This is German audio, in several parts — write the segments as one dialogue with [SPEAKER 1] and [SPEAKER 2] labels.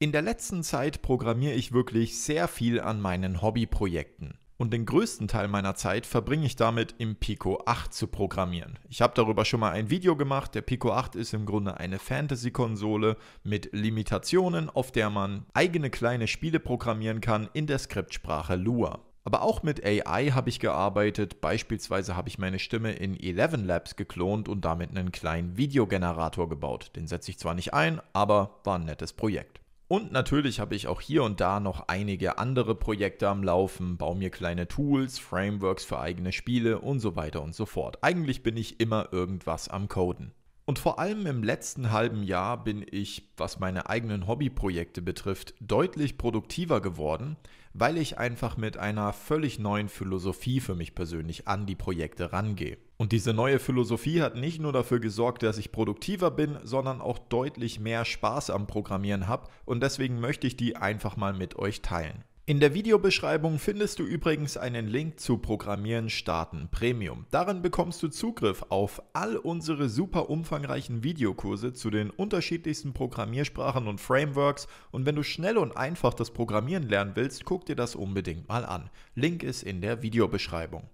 [SPEAKER 1] In der letzten Zeit programmiere ich wirklich sehr viel an meinen Hobbyprojekten. Und den größten Teil meiner Zeit verbringe ich damit, im Pico 8 zu programmieren. Ich habe darüber schon mal ein Video gemacht. Der Pico 8 ist im Grunde eine Fantasy-Konsole mit Limitationen, auf der man eigene kleine Spiele programmieren kann in der Skriptsprache Lua. Aber auch mit AI habe ich gearbeitet. Beispielsweise habe ich meine Stimme in Eleven Labs geklont und damit einen kleinen Videogenerator gebaut. Den setze ich zwar nicht ein, aber war ein nettes Projekt. Und natürlich habe ich auch hier und da noch einige andere Projekte am Laufen, baue mir kleine Tools, Frameworks für eigene Spiele und so weiter und so fort. Eigentlich bin ich immer irgendwas am Coden. Und vor allem im letzten halben Jahr bin ich, was meine eigenen Hobbyprojekte betrifft, deutlich produktiver geworden, weil ich einfach mit einer völlig neuen Philosophie für mich persönlich an die Projekte rangehe. Und diese neue Philosophie hat nicht nur dafür gesorgt, dass ich produktiver bin, sondern auch deutlich mehr Spaß am Programmieren habe und deswegen möchte ich die einfach mal mit euch teilen. In der Videobeschreibung findest du übrigens einen Link zu Programmieren starten Premium. Darin bekommst du Zugriff auf all unsere super umfangreichen Videokurse zu den unterschiedlichsten Programmiersprachen und Frameworks und wenn du schnell und einfach das Programmieren lernen willst, guck dir das unbedingt mal an. Link ist in der Videobeschreibung.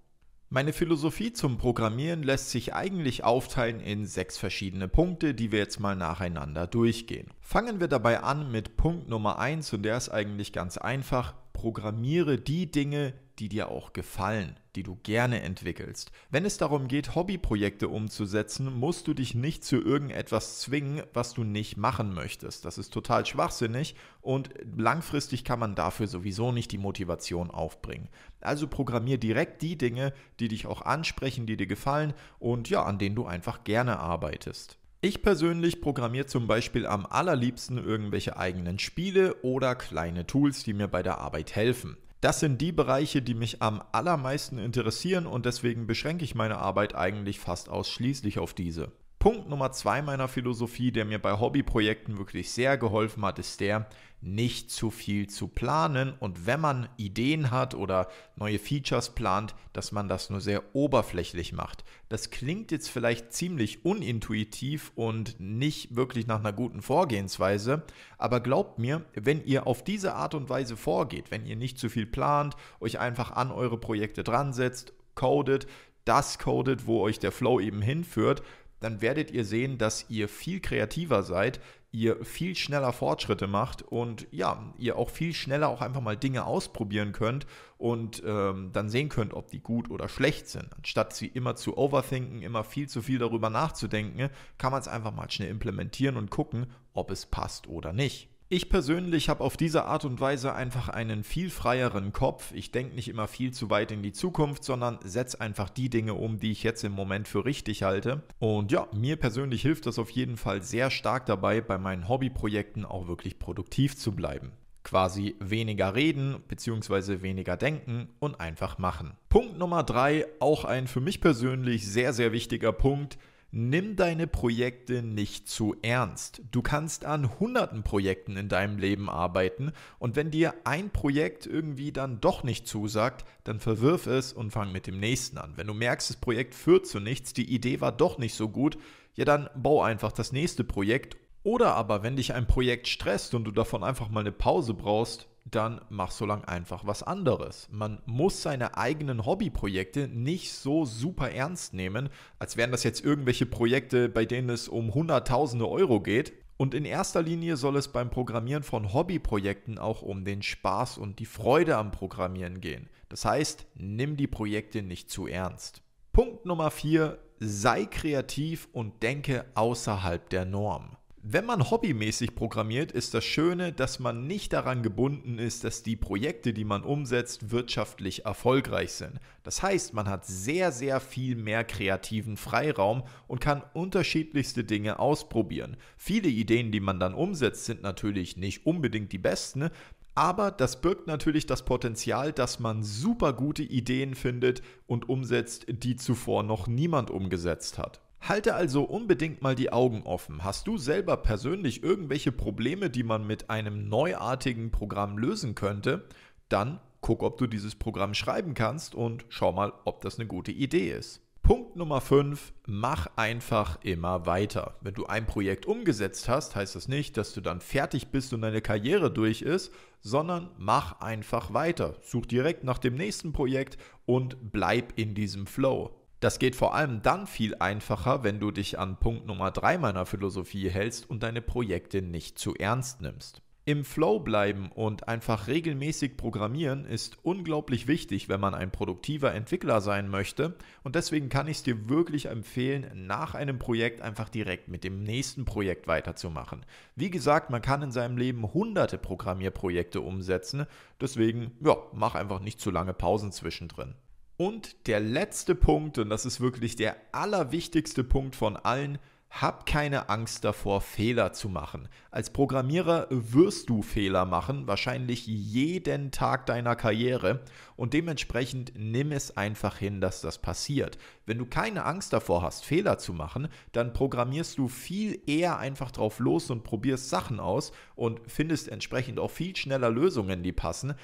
[SPEAKER 1] Meine Philosophie zum Programmieren lässt sich eigentlich aufteilen in sechs verschiedene Punkte, die wir jetzt mal nacheinander durchgehen. Fangen wir dabei an mit Punkt Nummer eins und der ist eigentlich ganz einfach programmiere die Dinge, die dir auch gefallen, die du gerne entwickelst. Wenn es darum geht, Hobbyprojekte umzusetzen, musst du dich nicht zu irgendetwas zwingen, was du nicht machen möchtest. Das ist total schwachsinnig und langfristig kann man dafür sowieso nicht die Motivation aufbringen. Also programmier direkt die Dinge, die dich auch ansprechen, die dir gefallen und ja, an denen du einfach gerne arbeitest. Ich persönlich programmiere zum Beispiel am allerliebsten irgendwelche eigenen Spiele oder kleine Tools, die mir bei der Arbeit helfen. Das sind die Bereiche, die mich am allermeisten interessieren und deswegen beschränke ich meine Arbeit eigentlich fast ausschließlich auf diese. Punkt Nummer zwei meiner Philosophie, der mir bei Hobbyprojekten wirklich sehr geholfen hat, ist der, nicht zu viel zu planen und wenn man Ideen hat oder neue Features plant, dass man das nur sehr oberflächlich macht. Das klingt jetzt vielleicht ziemlich unintuitiv und nicht wirklich nach einer guten Vorgehensweise, aber glaubt mir, wenn ihr auf diese Art und Weise vorgeht, wenn ihr nicht zu viel plant, euch einfach an eure Projekte dran setzt, codet, das codet, wo euch der Flow eben hinführt, dann werdet ihr sehen, dass ihr viel kreativer seid, ihr viel schneller Fortschritte macht und ja, ihr auch viel schneller auch einfach mal Dinge ausprobieren könnt und ähm, dann sehen könnt, ob die gut oder schlecht sind. Anstatt sie immer zu overthinken, immer viel zu viel darüber nachzudenken, kann man es einfach mal schnell implementieren und gucken, ob es passt oder nicht. Ich persönlich habe auf diese Art und Weise einfach einen viel freieren Kopf. Ich denke nicht immer viel zu weit in die Zukunft, sondern setze einfach die Dinge um, die ich jetzt im Moment für richtig halte. Und ja, mir persönlich hilft das auf jeden Fall sehr stark dabei, bei meinen Hobbyprojekten auch wirklich produktiv zu bleiben quasi weniger reden bzw. weniger denken und einfach machen. Punkt Nummer drei, auch ein für mich persönlich sehr, sehr wichtiger Punkt. Nimm deine Projekte nicht zu ernst. Du kannst an hunderten Projekten in deinem Leben arbeiten und wenn dir ein Projekt irgendwie dann doch nicht zusagt, dann verwirf es und fang mit dem nächsten an. Wenn du merkst, das Projekt führt zu nichts, die Idee war doch nicht so gut, ja dann bau einfach das nächste Projekt. Oder aber wenn dich ein Projekt stresst und du davon einfach mal eine Pause brauchst, dann mach so lang einfach was anderes. Man muss seine eigenen Hobbyprojekte nicht so super ernst nehmen, als wären das jetzt irgendwelche Projekte, bei denen es um Hunderttausende Euro geht. Und in erster Linie soll es beim Programmieren von Hobbyprojekten auch um den Spaß und die Freude am Programmieren gehen. Das heißt, nimm die Projekte nicht zu ernst. Punkt Nummer 4. Sei kreativ und denke außerhalb der Norm. Wenn man hobbymäßig programmiert, ist das Schöne, dass man nicht daran gebunden ist, dass die Projekte, die man umsetzt, wirtschaftlich erfolgreich sind. Das heißt, man hat sehr, sehr viel mehr kreativen Freiraum und kann unterschiedlichste Dinge ausprobieren. Viele Ideen, die man dann umsetzt, sind natürlich nicht unbedingt die besten, aber das birgt natürlich das Potenzial, dass man super gute Ideen findet und umsetzt, die zuvor noch niemand umgesetzt hat. Halte also unbedingt mal die Augen offen. Hast du selber persönlich irgendwelche Probleme, die man mit einem neuartigen Programm lösen könnte? Dann guck, ob du dieses Programm schreiben kannst und schau mal, ob das eine gute Idee ist. Punkt Nummer 5, mach einfach immer weiter. Wenn du ein Projekt umgesetzt hast, heißt das nicht, dass du dann fertig bist und deine Karriere durch ist, sondern mach einfach weiter. Such direkt nach dem nächsten Projekt und bleib in diesem Flow. Das geht vor allem dann viel einfacher, wenn du dich an Punkt Nummer 3 meiner Philosophie hältst und deine Projekte nicht zu ernst nimmst. Im Flow bleiben und einfach regelmäßig programmieren ist unglaublich wichtig, wenn man ein produktiver Entwickler sein möchte. Und deswegen kann ich es dir wirklich empfehlen, nach einem Projekt einfach direkt mit dem nächsten Projekt weiterzumachen. Wie gesagt, man kann in seinem Leben hunderte Programmierprojekte umsetzen. Deswegen, ja, mach einfach nicht zu lange Pausen zwischendrin. Und der letzte Punkt, und das ist wirklich der allerwichtigste Punkt von allen, hab keine Angst davor, Fehler zu machen. Als Programmierer wirst du Fehler machen, wahrscheinlich jeden Tag deiner Karriere. Und dementsprechend nimm es einfach hin, dass das passiert. Wenn du keine Angst davor hast, Fehler zu machen, dann programmierst du viel eher einfach drauf los und probierst Sachen aus und findest entsprechend auch viel schneller Lösungen, die passen,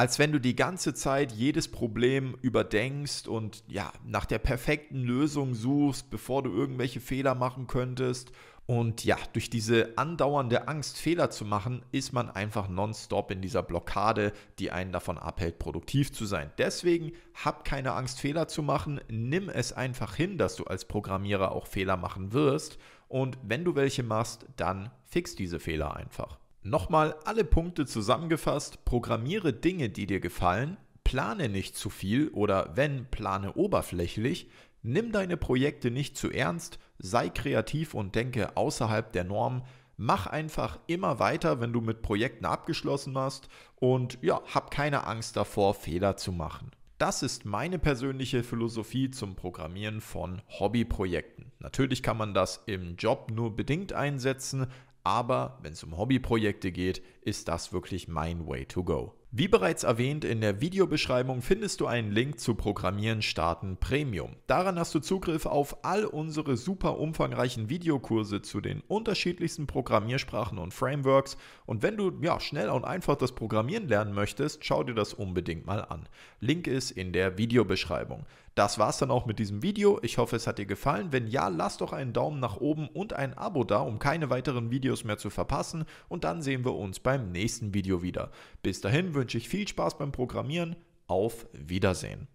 [SPEAKER 1] als wenn du die ganze Zeit jedes Problem überdenkst und ja, nach der perfekten Lösung suchst, bevor du irgendwelche Fehler machen könntest. Und ja, durch diese andauernde Angst, Fehler zu machen, ist man einfach nonstop in dieser Blockade, die einen davon abhält, produktiv zu sein. Deswegen hab keine Angst, Fehler zu machen. Nimm es einfach hin, dass du als Programmierer auch Fehler machen wirst. Und wenn du welche machst, dann fix diese Fehler einfach. Nochmal alle Punkte zusammengefasst, programmiere Dinge, die dir gefallen, plane nicht zu viel oder wenn, plane oberflächlich, nimm deine Projekte nicht zu ernst, sei kreativ und denke außerhalb der Norm, mach einfach immer weiter, wenn du mit Projekten abgeschlossen hast und ja, hab keine Angst davor, Fehler zu machen. Das ist meine persönliche Philosophie zum Programmieren von Hobbyprojekten. Natürlich kann man das im Job nur bedingt einsetzen, aber wenn es um Hobbyprojekte geht, ist das wirklich mein Way to go. Wie bereits erwähnt, in der Videobeschreibung findest du einen Link zu Programmieren starten Premium. Daran hast du Zugriff auf all unsere super umfangreichen Videokurse zu den unterschiedlichsten Programmiersprachen und Frameworks und wenn du ja schnell und einfach das Programmieren lernen möchtest, schau dir das unbedingt mal an. Link ist in der Videobeschreibung. Das war's dann auch mit diesem Video. Ich hoffe, es hat dir gefallen. Wenn ja, lass doch einen Daumen nach oben und ein Abo da, um keine weiteren Videos mehr zu verpassen. Und dann sehen wir uns beim nächsten Video wieder. Bis dahin wünsche ich viel Spaß beim Programmieren. Auf Wiedersehen.